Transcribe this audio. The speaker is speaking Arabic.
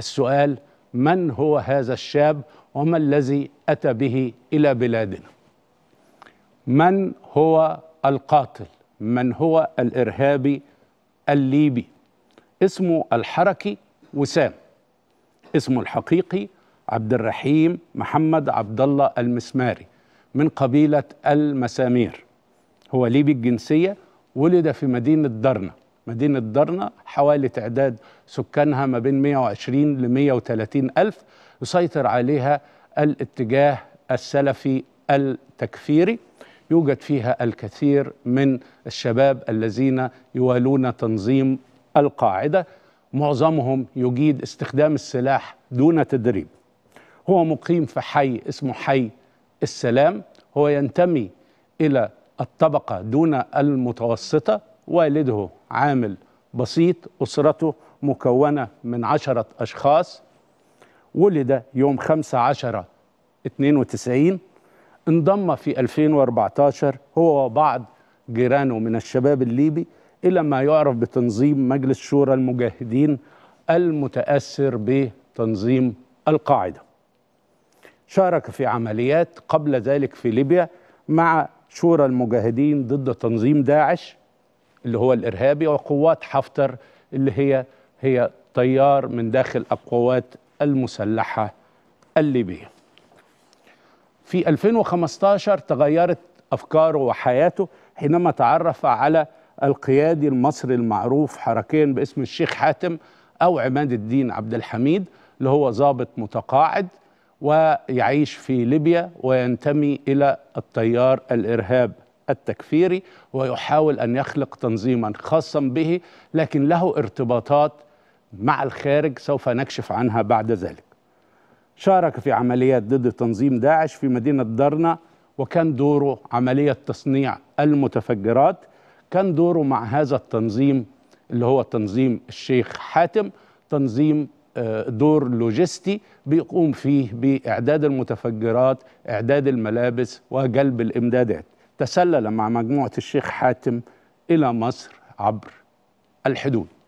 السؤال من هو هذا الشاب وما الذي أتى به إلى بلادنا من هو القاتل من هو الإرهابي الليبي اسمه الحركي وسام اسمه الحقيقي عبد الرحيم محمد عبد الله المسماري من قبيلة المسامير هو ليبي الجنسية ولد في مدينة درنة مدينة درنا حوالي تعداد سكانها ما بين 120 ل 130 ألف يسيطر عليها الاتجاه السلفي التكفيري يوجد فيها الكثير من الشباب الذين يوالون تنظيم القاعدة معظمهم يجيد استخدام السلاح دون تدريب هو مقيم في حي اسمه حي السلام هو ينتمي إلى الطبقة دون المتوسطة والده عامل بسيط أسرته مكونة من عشرة أشخاص ولد يوم 15 92 انضم في 2014 هو وبعض جيرانه من الشباب الليبي إلى ما يعرف بتنظيم مجلس شورى المجاهدين المتأثر بتنظيم القاعدة شارك في عمليات قبل ذلك في ليبيا مع شورى المجاهدين ضد تنظيم داعش اللي هو الارهابي وقوات حفتر اللي هي هي تيار من داخل القوات المسلحه الليبيه. في 2015 تغيرت افكاره وحياته حينما تعرف على القيادي المصري المعروف حركيا باسم الشيخ حاتم او عماد الدين عبد الحميد اللي هو ضابط متقاعد ويعيش في ليبيا وينتمي الى التيار الارهاب التكفيري ويحاول أن يخلق تنظيما خاصا به لكن له ارتباطات مع الخارج سوف نكشف عنها بعد ذلك شارك في عمليات ضد تنظيم داعش في مدينة درنا وكان دوره عملية تصنيع المتفجرات كان دوره مع هذا التنظيم اللي هو تنظيم الشيخ حاتم تنظيم آه، دور لوجستي بيقوم فيه بإعداد المتفجرات إعداد الملابس وجلب الإمدادات تسلل مع مجموعة الشيخ حاتم إلى مصر عبر الحدود